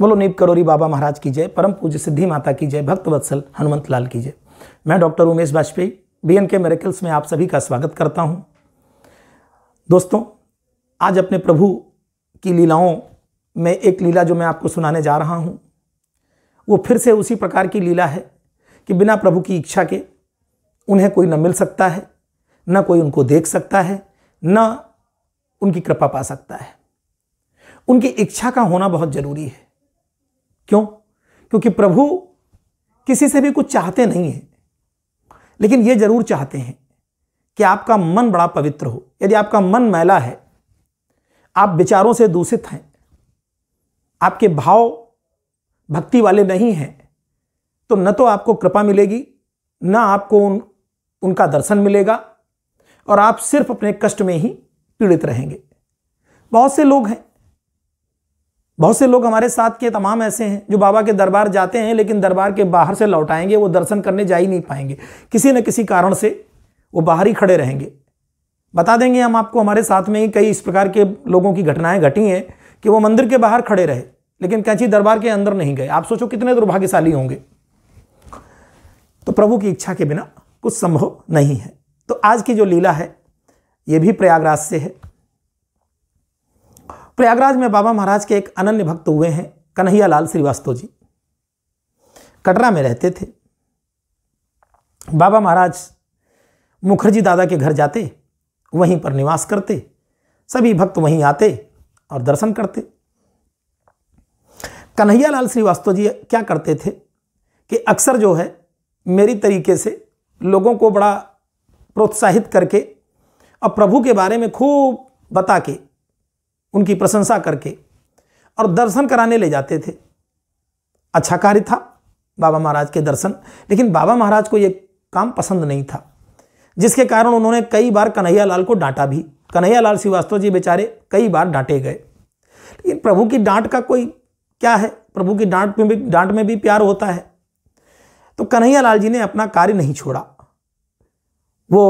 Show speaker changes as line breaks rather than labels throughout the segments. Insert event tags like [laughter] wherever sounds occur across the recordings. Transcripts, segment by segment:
बोलो नीप करोरी बाबा महाराज की जय परम पूज्य सिद्धि माता की जय भक्त वत्सल हनुमंत लाल की जय मैं doctor Umesh Vajpayee B N K miracles में आप सभी का स्वागत करता हूँ दोस्तों आज अपने प्रभु की लीलाओं में एक लीला जो मैं आपको सुनाने जा रहा हूँ वो फिर से उसी प्रकार की लीला है कि बिना प्रभु की इच्छा के उन्हें कोई न मिल सकता है न कोई उनको देख सकता है न उनकी कृपा पा सकता है उनकी इच्छा का होना बहुत ज़रूरी है क्यों क्योंकि प्रभु किसी से भी कुछ चाहते नहीं हैं लेकिन ये जरूर चाहते हैं कि आपका मन बड़ा पवित्र हो यदि आपका मन मैला है आप विचारों से दूषित हैं आपके भाव भक्ति वाले नहीं हैं तो न तो आपको कृपा मिलेगी न आपको उन उनका दर्शन मिलेगा और आप सिर्फ अपने कष्ट में ही पीड़ित रहेंगे बहुत से लोग हैं बहुत से लोग हमारे साथ के तमाम ऐसे हैं जो बाबा के दरबार जाते हैं लेकिन दरबार के बाहर से लौट आएंगे वो दर्शन करने जा ही नहीं पाएंगे किसी न किसी कारण से वो बाहर ही खड़े रहेंगे बता देंगे हम आपको हमारे साथ में ही कई इस प्रकार के लोगों की घटनाएं घटी हैं कि वो मंदिर के बाहर खड़े रहे लेकिन कैंची दरबार के अंदर नहीं गए आप सोचो कितने दुर्भाग्यशाली होंगे तो प्रभु की इच्छा के बिना कुछ संभव नहीं है तो आज की जो लीला है ये भी प्रयागराज से है प्रयागराज में बाबा महाराज के एक अनन्य भक्त हुए हैं कन्हैया लाल श्रीवास्तव जी कटरा में रहते थे बाबा महाराज मुखर्जी दादा के घर जाते वहीं पर निवास करते सभी भक्त वहीं आते और दर्शन करते कन्हैया लाल श्रीवास्तव जी क्या करते थे कि अक्सर जो है मेरी तरीके से लोगों को बड़ा प्रोत्साहित करके और प्रभु के बारे में खूब बता के उनकी प्रशंसा करके और दर्शन कराने ले जाते थे अच्छा कार्य था बाबा महाराज के दर्शन लेकिन बाबा महाराज को ये काम पसंद नहीं था जिसके कारण उन्होंने कई बार कन्हैया लाल को डांटा भी कन्हैया लाल श्रीवास्तव जी बेचारे कई बार डांटे गए लेकिन प्रभु की डांट का कोई क्या है प्रभु की डांट में भी डांट में भी प्यार होता है तो कन्हैया लाल जी ने अपना कार्य नहीं छोड़ा वो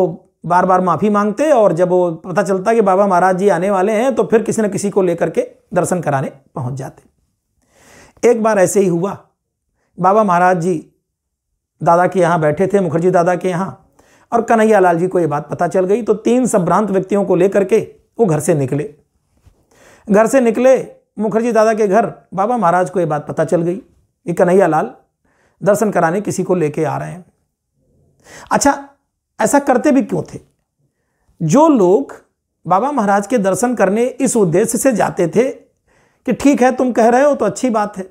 बार बार माफ़ी मांगते और जब वो पता चलता कि बाबा महाराज जी आने वाले हैं तो फिर किसी न किसी को लेकर के दर्शन कराने पहुंच जाते एक बार ऐसे ही हुआ बाबा महाराज जी दादा के यहाँ बैठे थे मुखर्जी दादा के यहाँ और कन्हैया लाल जी को ये बात पता चल गई तो तीन संभ्रांत व्यक्तियों को लेकर के वो घर से निकले घर से निकले मुखर्जी दादा के घर बाबा महाराज को ये बात पता चल गई कि कन्हैया लाल दर्शन कराने किसी को लेके आ रहे हैं अच्छा ऐसा करते भी क्यों थे जो लोग बाबा महाराज के दर्शन करने इस उद्देश्य से जाते थे कि ठीक है तुम कह रहे हो तो अच्छी बात है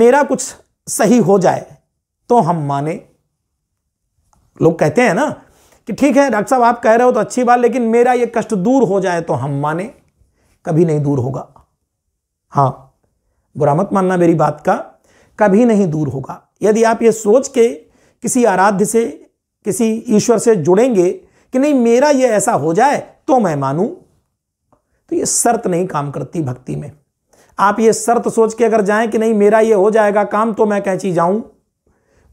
मेरा कुछ सही हो जाए तो हम माने लोग कहते हैं ना कि ठीक है डॉक्टर साहब आप कह रहे हो तो अच्छी बात लेकिन मेरा ये कष्ट दूर हो जाए तो हम माने कभी नहीं दूर होगा हाँ बुरा मत मानना मेरी बात का कभी नहीं दूर होगा यदि आप ये सोच के किसी आराध्य से किसी ईश्वर से जुड़ेंगे कि नहीं मेरा ये ऐसा हो जाए तो मैं मानू तो ये शर्त नहीं काम करती भक्ति में आप ये शर्त सोच के अगर जाएं कि नहीं मेरा ये हो जाएगा काम तो मैं कैंची जाऊं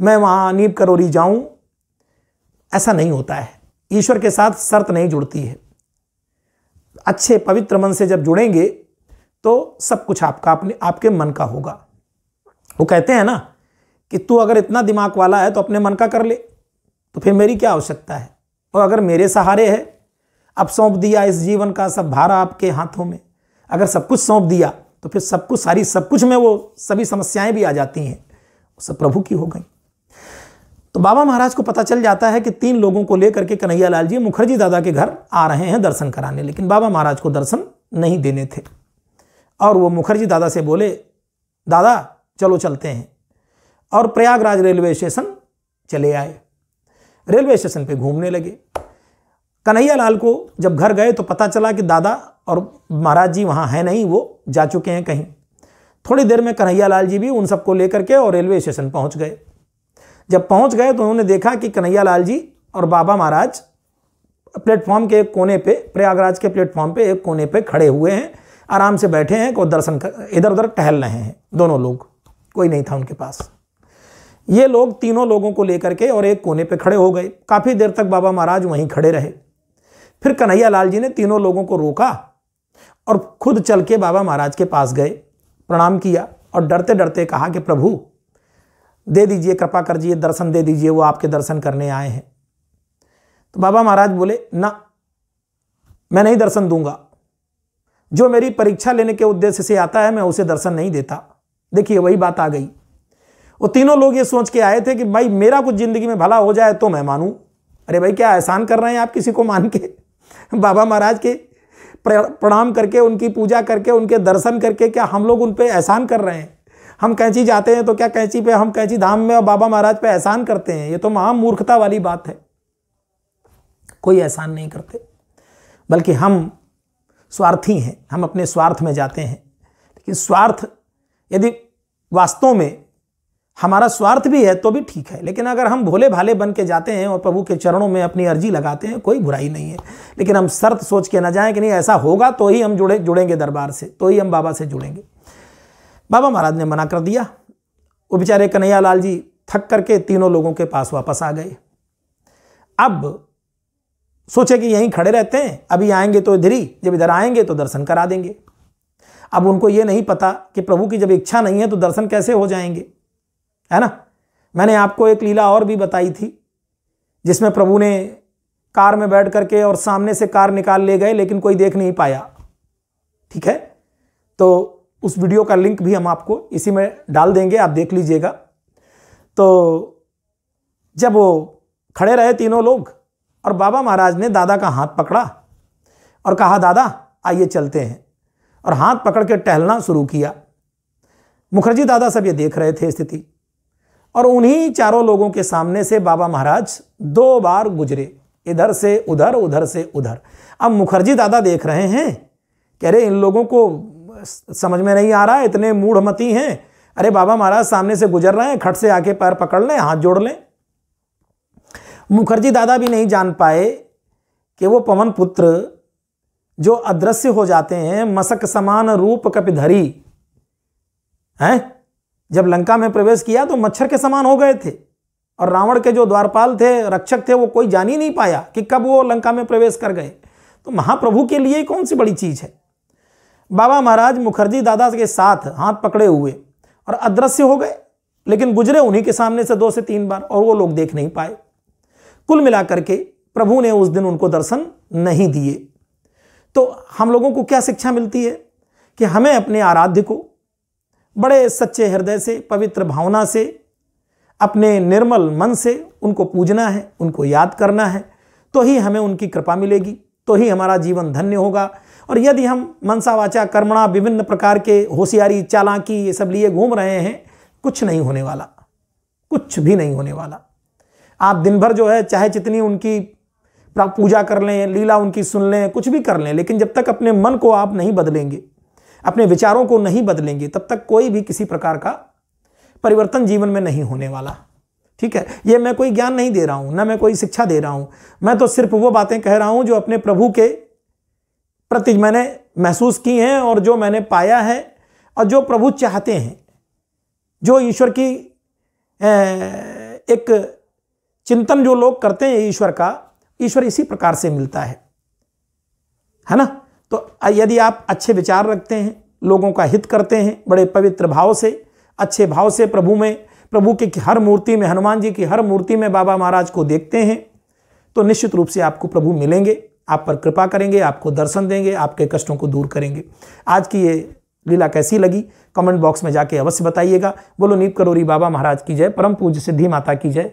मैं वहां अनीब करोरी जाऊं ऐसा नहीं होता है ईश्वर के साथ शर्त नहीं जुड़ती है अच्छे पवित्र मन से जब जुड़ेंगे तो सब कुछ आपका अपने आपके मन का होगा वो कहते हैं ना कि तू अगर इतना दिमाग वाला है तो अपने मन का कर ले तो फिर मेरी क्या आवश्यकता है और अगर मेरे सहारे है अब सौंप दिया इस जीवन का सब भारा आपके हाथों में अगर सब कुछ सौंप दिया तो फिर सब कुछ सारी सब कुछ में वो सभी समस्याएं भी आ जाती हैं वो सब प्रभु की हो गई तो बाबा महाराज को पता चल जाता है कि तीन लोगों को लेकर के कन्हैया लाल जी मुखर्जी दादा के घर आ रहे हैं दर्शन कराने लेकिन बाबा महाराज को दर्शन नहीं देने थे और वो मुखर्जी दादा से बोले दादा चलो चलते हैं और प्रयागराज रेलवे स्टेशन चले आए रेलवे स्टेशन पे घूमने लगे कन्हैया लाल को जब घर गए तो पता चला कि दादा और महाराज जी वहाँ हैं नहीं वो जा चुके हैं कहीं थोड़ी देर में कन्हैया लाल जी भी उन सबको लेकर के और रेलवे स्टेशन पहुँच गए जब पहुँच गए तो उन्होंने देखा कि कन्हैया लाल जी और बाबा महाराज प्लेटफॉर्म के एक कोने पे प्रयागराज के प्लेटफॉर्म पे एक कोने पे खड़े हुए हैं आराम से बैठे हैं को दर्शन कर इधर उधर टहल रहे हैं दोनों लोग कोई नहीं था उनके पास ये लोग तीनों लोगों को लेकर के और एक कोने पे खड़े हो गए काफ़ी देर तक बाबा महाराज वहीं खड़े रहे फिर कन्हैया लाल जी ने तीनों लोगों को रोका और खुद चल के बाबा महाराज के पास गए प्रणाम किया और डरते डरते कहा कि प्रभु दे दीजिए कृपा कर दीजिए दर्शन दे दीजिए वो आपके दर्शन करने आए हैं तो बाबा महाराज बोले ना मैं नहीं दर्शन दूंगा जो मेरी परीक्षा लेने के उद्देश्य से आता है मैं उसे दर्शन नहीं देता देखिए वही बात आ गई वो तीनों लोग ये सोच के आए थे कि भाई मेरा कुछ ज़िंदगी में भला हो जाए तो मैं मानूँ अरे भाई क्या एहसान कर रहे हैं आप किसी को मान के [laughs] बाबा महाराज के प्रणाम करके उनकी पूजा करके उनके दर्शन करके क्या हम लोग उन पर एहसान कर रहे हैं हम कैंची जाते हैं तो क्या कैंची पे हम कैंची धाम में और बाबा महाराज पे एहसान करते हैं ये तो महा मूर्खता वाली बात है कोई एहसान नहीं करते बल्कि हम स्वार्थी हैं हम अपने स्वार्थ में जाते हैं लेकिन स्वार्थ यदि वास्तव में हमारा स्वार्थ भी है तो भी ठीक है लेकिन अगर हम भोले भाले बन के जाते हैं और प्रभु के चरणों में अपनी अर्जी लगाते हैं कोई बुराई नहीं है लेकिन हम शर्त सोच के ना जाएं कि नहीं ऐसा होगा तो ही हम जुड़े जुड़ेंगे दरबार से तो ही हम बाबा से जुड़ेंगे बाबा महाराज ने मना कर दिया वो बेचारे कन्हैया लाल जी थक करके तीनों लोगों के पास वापस आ गए अब सोचे कि यहीं खड़े रहते हैं अभी आएंगे तो इधर ही जब इधर आएंगे तो दर्शन करा देंगे अब उनको ये नहीं पता कि प्रभु की जब इच्छा नहीं है तो दर्शन कैसे हो जाएंगे है ना मैंने आपको एक लीला और भी बताई थी जिसमें प्रभु ने कार में बैठ करके और सामने से कार निकाल ले गए लेकिन कोई देख नहीं पाया ठीक है तो उस वीडियो का लिंक भी हम आपको इसी में डाल देंगे आप देख लीजिएगा तो जब वो खड़े रहे तीनों लोग और बाबा महाराज ने दादा का हाथ पकड़ा और कहा दादा आइए चलते हैं और हाथ पकड़ के टहलना शुरू किया मुखर्जी दादा सब ये देख रहे थे स्थिति और उन्हीं चारों लोगों के सामने से बाबा महाराज दो बार गुजरे इधर से उधर उधर से उधर अब मुखर्जी दादा देख रहे हैं कह रहे इन लोगों को समझ में नहीं आ रहा इतने मूढ़मती हैं अरे बाबा महाराज सामने से गुजर रहे हैं खट से आके पैर पकड़ लें हाथ जोड़ लें मुखर्जी दादा भी नहीं जान पाए कि वो पवन पुत्र जो अदृश्य हो जाते हैं मसक समान रूप कपिधरी हैं जब लंका में प्रवेश किया तो मच्छर के समान हो गए थे और रावण के जो द्वारपाल थे रक्षक थे वो कोई जान ही नहीं पाया कि कब वो लंका में प्रवेश कर गए तो महाप्रभु के लिए कौन सी बड़ी चीज़ है बाबा महाराज मुखर्जी दादा के साथ हाथ पकड़े हुए और अदृश्य हो गए लेकिन गुजरे उन्हीं के सामने से दो से तीन बार और वो लोग देख नहीं पाए कुल मिलाकर के प्रभु ने उस दिन उनको दर्शन नहीं दिए तो हम लोगों को क्या शिक्षा मिलती है कि हमें अपने आराध्य को बड़े सच्चे हृदय से पवित्र भावना से अपने निर्मल मन से उनको पूजना है उनको याद करना है तो ही हमें उनकी कृपा मिलेगी तो ही हमारा जीवन धन्य होगा और यदि हम मनसा वाचा कर्मणा विभिन्न प्रकार के होशियारी चालाकी ये सब लिए घूम रहे हैं कुछ नहीं होने वाला कुछ भी नहीं होने वाला आप दिन भर जो है चाहे जितनी उनकी पूजा कर लें लीला उनकी सुन लें कुछ भी कर लें लेकिन जब तक अपने मन को आप नहीं बदलेंगे अपने विचारों को नहीं बदलेंगे तब तक कोई भी किसी प्रकार का परिवर्तन जीवन में नहीं होने वाला ठीक है ये मैं कोई ज्ञान नहीं दे रहा हूँ ना मैं कोई शिक्षा दे रहा हूँ मैं तो सिर्फ वो बातें कह रहा हूँ जो अपने प्रभु के प्रति मैंने महसूस की हैं और जो मैंने पाया है और जो प्रभु चाहते हैं जो ईश्वर की एक चिंतन जो लोग करते हैं ईश्वर का ईश्वर इसी प्रकार से मिलता है है ना तो यदि आप अच्छे विचार रखते हैं लोगों का हित करते हैं बड़े पवित्र भाव से अच्छे भाव से प्रभु में प्रभु की हर मूर्ति में हनुमान जी की हर मूर्ति में बाबा महाराज को देखते हैं तो निश्चित रूप से आपको प्रभु मिलेंगे आप पर कृपा करेंगे आपको दर्शन देंगे आपके कष्टों को दूर करेंगे आज की ये लीला कैसी लगी कमेंट बॉक्स में जाके अवश्य बताइएगा बोलो नीप करोरी बाबा महाराज की जय परम पूज्य सिद्धि माता की जय